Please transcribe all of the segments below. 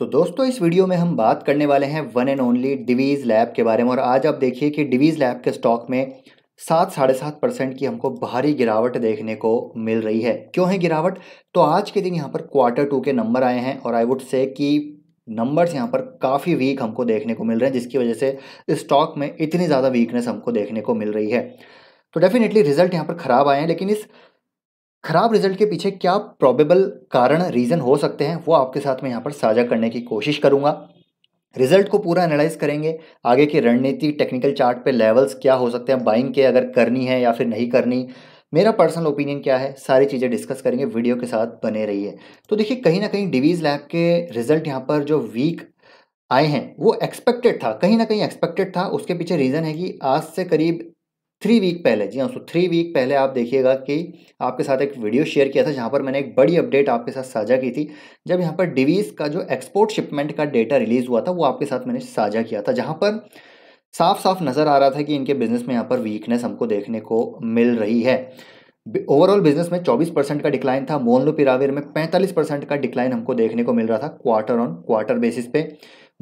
तो दोस्तों इस वीडियो में हम बात करने वाले हैं one and only Divi's lab के बारे में और आज आप देखिए कि डिवीज़ लैब के स्टॉक में सात साढ़े सात परसेंट की हमको भारी गिरावट देखने को मिल रही है क्यों है गिरावट तो आज के दिन यहाँ पर क्वार्टर टू के नंबर आए हैं और आई वुड से कि नंबर्स यहाँ पर काफ़ी वीक हमको देखने को मिल रहे हैं जिसकी वजह से स्टॉक में इतनी ज़्यादा वीकनेस हमको देखने को मिल रही है तो डेफिनेटली रिजल्ट यहाँ पर ख़राब आए हैं लेकिन इस खराब रिजल्ट के पीछे क्या प्रॉबेबल कारण रीज़न हो सकते हैं वो आपके साथ में यहाँ पर साझा करने की कोशिश करूँगा रिजल्ट को पूरा एनालाइज करेंगे आगे की रणनीति टेक्निकल चार्ट पे लेवल्स क्या हो सकते हैं बाइंग के अगर करनी है या फिर नहीं करनी मेरा पर्सनल ओपिनियन क्या है सारी चीज़ें डिस्कस करेंगे वीडियो के साथ बने रहिए तो देखिए कहीं ना कहीं डिवीज़ लैब के रिजल्ट यहाँ पर जो वीक आए हैं वो एक्सपेक्टेड था कहीं ना कहीं एक्सपेक्टेड था उसके पीछे रीज़न है कि आज से करीब थ्री वीक पहले जी हाँ सो थ्री वीक पहले आप देखिएगा कि आपके साथ एक वीडियो शेयर किया था जहाँ पर मैंने एक बड़ी अपडेट आपके साथ साझा की थी जब यहाँ पर डिवीज़ का जो एक्सपोर्ट शिपमेंट का डेटा रिलीज़ हुआ था वो आपके साथ मैंने साझा किया था जहाँ पर साफ साफ नज़र आ रहा था कि इनके बिज़नेस में यहाँ पर वीकनेस हमको देखने को मिल रही है ओवरऑल बिजनेस में 24 परसेंट का डिक्लाइन था मोलनू पिरावीर में 45 परसेंट का डिक्लाइन हमको देखने को मिल रहा था क्वार्टर ऑन क्वार्टर बेसिस पे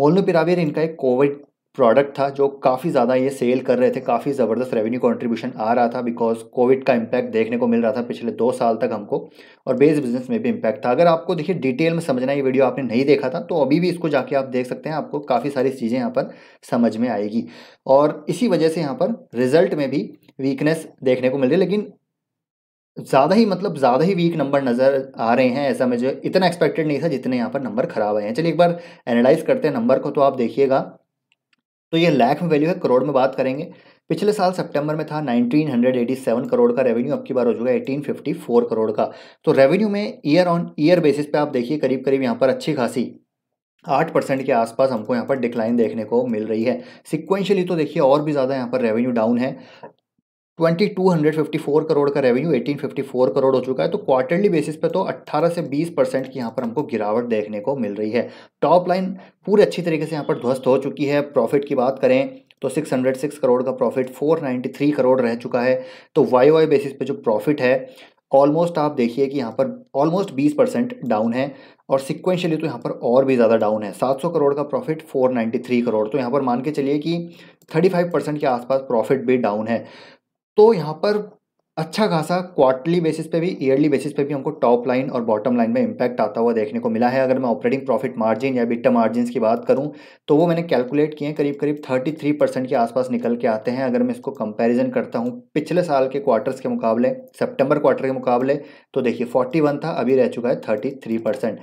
मोलनू पिरावीर इनका एक कोविड प्रोडक्ट था जो काफ़ी ज़्यादा ये सेल कर रहे थे काफ़ी ज़बरदस्त रेवेन्यू कंट्रीब्यूशन आ रहा था बिकॉज कोविड का इम्पैक्ट देखने को मिल रहा था पिछले दो साल तक हमको और बेस बिजनेस में भी इम्पैक्ट था अगर आपको देखिए डिटेल में समझना ये वीडियो आपने नहीं देखा था तो अभी भी इसको जाके आप देख सकते हैं आपको काफ़ी सारी चीज़ें यहाँ पर समझ में आएगी और इसी वजह से यहाँ पर रिजल्ट में भी वीकनेस देखने को मिल रही है लेकिन ज़्यादा ही मतलब ज़्यादा ही वीक नंबर नज़र आ रहे हैं ऐसा मुझे इतना एक्सपेक्टेड नहीं था जितने यहाँ पर नंबर खराब आए हैं चलिए एक बार एनालाइज करते हैं नंबर को तो आप देखिएगा तो ये लाख में वैल्यू है करोड़ में बात करेंगे पिछले साल सितंबर में था 1987 करोड़ का रेवेन्यू अब की बार हो चुका है 1854 करोड़ का तो रेवेन्यू में ईयर ऑन ईयर बेसिस पे आप देखिए करीब करीब यहाँ पर अच्छी खासी आठ परसेंट के आसपास हमको यहाँ पर डिक्लाइन देखने को मिल रही है सिक्वेंशली तो देखिए और भी ज़्यादा यहाँ पर रेवेन्यू डाउन है twenty two hundred fifty four crore का revenue eighteen fifty four crore हो चुका है तो क्वार्टरली बेसिस पे तो अट्ठारह से बीस परसेंट की यहाँ पर हमको गिरावट देखने को मिल रही है टॉप लाइन पूरी अच्छी तरीके से यहाँ पर ध्वस्त हो चुकी है प्रॉफिट की बात करें तो 606 करोड़ का प्रॉफिट 493 करोड़ रह चुका है तो वाई वाई बेसिस पे जो प्रॉफिट है ऑलमोस्ट आप देखिए कि यहाँ पर ऑलमोस्ट 20 परसेंट डाउन है और सिक्वेंशली तो यहाँ पर और भी ज़्यादा डाउन है 700 करोड़ का प्रॉफिट 493 करोड़ तो यहाँ पर मान के चलिए कि 35 परसेंट के आसपास प्रॉफिट भी डाउन है तो यहाँ पर अच्छा खासा क्वार्टरली बेसिस पे भी ईयरली बेसिस पे भी हमको टॉप लाइन और बॉटम लाइन में इम्पैक्ट आता हुआ देखने को मिला है अगर मैं ऑपरेटिंग प्रॉफिट मार्जिन या बिट्टा मार्जिन की बात करूं तो वो मैंने कैलकुलेट किए करीब करीब 33 परसेंट के आसपास निकल के आते हैं अगर मैं इसको कंपेरिजन करता हूँ पिछले साल के क्वार्टर्स के मुकाबले सेप्टेम्बर क्वार्टर के मुकाबले तो देखिए फोर्टी था अभी रह चुका है थर्टी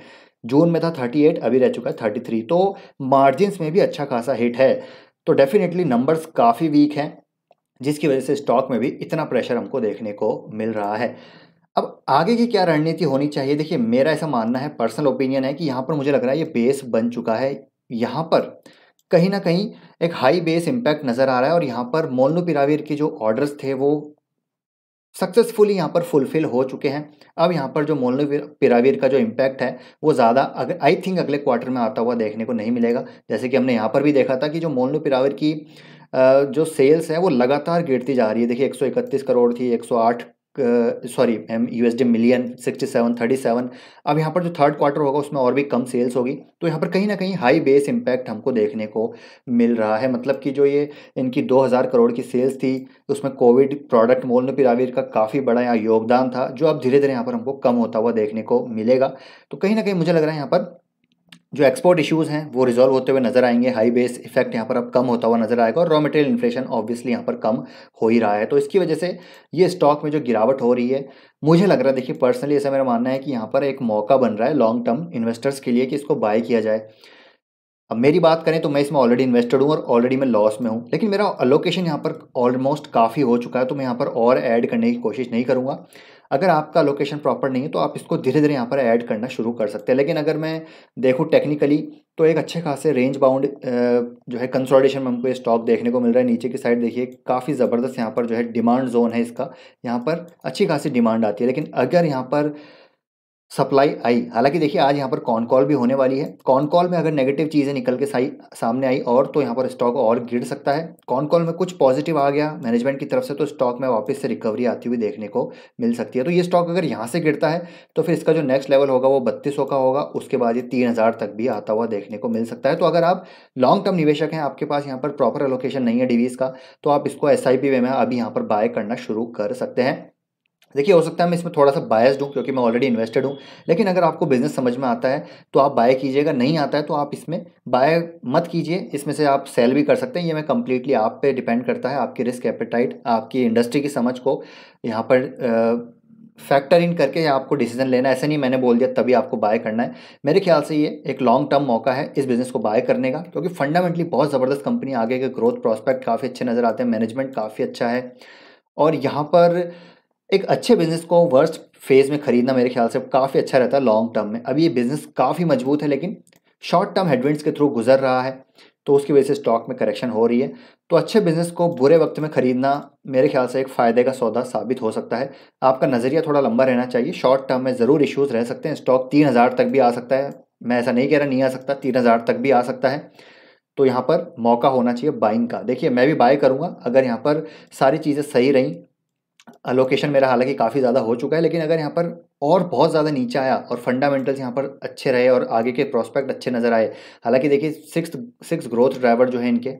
जून में था थर्टी अभी रह चुका है थर्टी तो मार्जिन में भी अच्छा खासा हिट है तो डेफिनेटली नंबर्स काफ़ी वीक हैं जिसकी वजह से स्टॉक में भी इतना प्रेशर हमको देखने को मिल रहा है अब आगे की क्या रणनीति होनी चाहिए देखिए मेरा ऐसा मानना है पर्सनल ओपिनियन है कि यहाँ पर मुझे लग रहा है ये बेस बन चुका है यहाँ पर कहीं ना कहीं एक हाई बेस इम्पैक्ट नज़र आ रहा है और यहाँ पर मोलनू पिरावीर के जो ऑर्डर्स थे वो सक्सेसफुली यहाँ पर फुलफिल हो चुके हैं अब यहाँ पर जो मोलनो पिरावीर का जो इम्पैक्ट है वो ज़्यादा अगर आई थिंक अगले क्वार्टर में आता हुआ देखने को नहीं मिलेगा जैसे कि हमने यहाँ पर भी देखा था कि जो मोलनो पिरावीर की जो सेल्स है वो लगातार गिरती जा रही है देखिए 131 करोड़ थी 108 sorry M U million sixty seven thirty seven अब यहाँ पर जो थर्ड क्वार्टर होगा उसमें और भी कम सेल्स होगी तो यहाँ पर कहीं ना कहीं हाई बेस इम्पैक्ट हमको देखने को मिल रहा है मतलब कि जो ये इनकी दो हज़ार करोड़ की सेल्स थी उसमें कोविड प्रोडक्ट पिरावीर का काफ़ी बड़ा यहाँ योगदान था जो अब धीरे धीरे यहाँ पर हमको कम होता हुआ देखने को मिलेगा तो कहीं ना कहीं मुझे लग रहा है यहाँ पर जो एक्सपोर्ट इश्यूज़ हैं वो रिजॉल्व होते हुए नजर आएंगे हाई बेस इफेक्ट यहाँ पर अब कम होता हुआ नजर आएगा और रॉ मटेरियल इन्फ्लेशन ऑब्वियसली यहाँ पर कम हो ही रहा है तो इसकी वजह से ये स्टॉक में जो गिरावट हो रही है मुझे लग रहा है देखिए पर्सनली ऐसा मेरा मानना है कि यहाँ पर एक मौका बन रहा है लॉन्ग टर्म इन्वेस्टर्स के लिए कि इसको बाय किया जाए अब मेरी बात करें तो मैं इसमें ऑलरेडी इन्वेस्टेड हूँ और ऑलरेडी मैं लॉस में हूँ लेकिन मेरा अलोकेशन यहाँ पर ऑलमोस्ट काफ़ी हो चुका है तो मैं यहाँ पर और ऐड करने की कोशिश नहीं करूँगा अगर आपका लोकेशन प्रॉपर नहीं है तो आप इसको धीरे धीरे यहाँ पर ऐड करना शुरू कर सकते हैं लेकिन अगर मैं देखूँ टेक्निकली तो एक अच्छे खासे रेंज बाउंड जो है कंसोलिडेशन में हमको ये स्टॉक देखने को मिल रहा है नीचे की साइड देखिए काफ़ी ज़बरदस्त यहाँ पर जो है डिमांड जोन है इसका यहाँ पर अच्छी खासी डिमांड आती है लेकिन अगर यहाँ पर सप्लाई आई हालांकि देखिए आज यहाँ पर कॉन कॉल भी होने वाली है कॉन कॉल में अगर नेगेटिव चीज़ें निकल के साई सामने आई और तो यहाँ पर स्टॉक और गिर सकता है कॉन कॉल में कुछ पॉजिटिव आ गया मैनेजमेंट की तरफ से तो स्टॉक में वापस से रिकवरी आती हुई देखने को मिल सकती है तो ये स्टॉक अगर यहाँ से गिरता है तो फिर इसका जो नेक्स्ट लेवल होगा वो बत्तीस का होगा उसके बाद ये तीन तक भी आता हुआ देखने को मिल सकता है तो अगर आप लॉन्ग टर्म निवेशक हैं आपके पास यहाँ पर प्रॉपर एलोकेशन नहीं है डिवीज़ का तो आप इसको एस वे में अभी यहाँ पर बाय करना शुरू कर सकते हैं देखिए हो सकता है मैं इसमें थोड़ा सा बायस्ड हूँ क्योंकि मैं ऑलरेडी इन्वेस्टेड हूँ लेकिन अगर आपको बिजनेस समझ में आता है तो आप बाय कीजिएगा नहीं आता है तो आप इसमें बाय मत कीजिए इसमें से आप सेल भी कर सकते हैं ये मैं कम्प्लीटली आप पे डिपेंड करता है आपकी रिस्क एपेटाइट आपकी इंडस्ट्री की समझ को यहाँ पर फैक्टर इन करके आपको डिसीजन लेना ऐसे नहीं मैंने बोल दिया तभी आपको बाय करना है मेरे ख्याल से ये एक लॉन्ग टर्म मौका है इस बिज़नेस को बाय करने का क्योंकि फंडामेंटली बहुत ज़बरदस्त कंपनी आगे के ग्रोथ प्रॉस्पेक्ट काफ़ी अच्छे नज़र आते हैं मैनेजमेंट काफ़ी अच्छा है और यहाँ पर एक अच्छे बिजनेस को वर्स्ट फेज में खरीदना मेरे ख्याल से काफ़ी अच्छा रहता है लॉन्ग टर्म में अभी ये बिजनेस काफ़ी मजबूत है लेकिन शॉर्ट टर्म हेडविंड्स के थ्रू गुजर रहा है तो उसकी वजह से स्टॉक में करेक्शन हो रही है तो अच्छे बिजनेस को बुरे वक्त में खरीदना मेरे ख्याल से एक फ़ायदे का सौदा साबित हो सकता है आपका नज़रिया थोड़ा लंबा रहना चाहिए शॉर्ट टर्म में ज़रूर इश्यूज़ रह सकते हैं स्टॉक तीन हज़ार तक भी आ सकता है मैं ऐसा नहीं कह रहा नहीं आ सकता तीन हज़ार तक भी आ सकता है तो यहाँ पर मौका होना चाहिए बाइंग का देखिए मैं भी बाय करूँगा अगर यहाँ पर सारी चीज़ें सही रहीं लोकेशन मेरा हालांकि काफ़ी ज़्यादा हो चुका है लेकिन अगर यहाँ पर और बहुत ज़्यादा नीचे आया और फंडामेंटल्स यहाँ पर अच्छे रहे और आगे के प्रोस्पेक्ट अच्छे नज़र आए हालांकि देखिए सिक्स सिक्स ग्रोथ ड्राइवर जो है इनके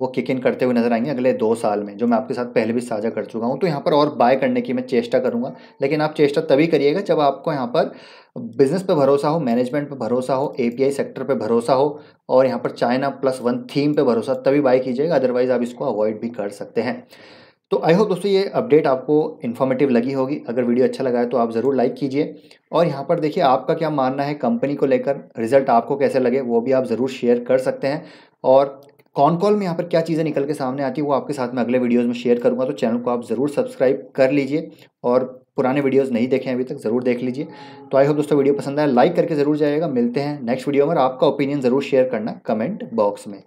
वो किक इन करते हुए नज़र आएंगे अगले दो साल में जो मैं आपके साथ पहले भी साझा कर चुका हूँ तो यहाँ पर और बाय करने की मैं चेष्टा करूँगा लेकिन आप चेष्टा तभी करिएगा जब आपको यहाँ पर बिजनेस पर भरोसा हो मैनेजमेंट पर भरोसा हो ए सेक्टर पर भरोसा हो और यहाँ पर चाइना प्लस वन थीम पर भरोसा तभी बाय कीजिएगा अदरवाइज़ आप इसको अवॉइड भी कर सकते हैं तो आई होप दोस्तों ये अपडेट आपको इन्फॉर्मेटिव लगी होगी अगर वीडियो अच्छा लगा है तो आप ज़रूर लाइक कीजिए और यहाँ पर देखिए आपका क्या मानना है कंपनी को लेकर रिजल्ट आपको कैसे लगे वो भी आप ज़रूर शेयर कर सकते हैं और कॉन कॉल में यहाँ पर क्या चीज़ें निकल के सामने आती है वो आपके साथ में अगले वीडियोज़ में शेयर करूँगा तो चैनल को आप ज़रूर सब्सक्राइब कर लीजिए और पुराने वीडियोज़ नहीं देखे अभी तक ज़रूर देख लीजिए तो आई होप दोस्तों वीडियो पसंद आया लाइक करके ज़रूर जाएगा मिलते हैं नेक्स्ट वीडियो में आपका ओपिनियन ज़रूर शेयर करना कमेंट बॉक्स में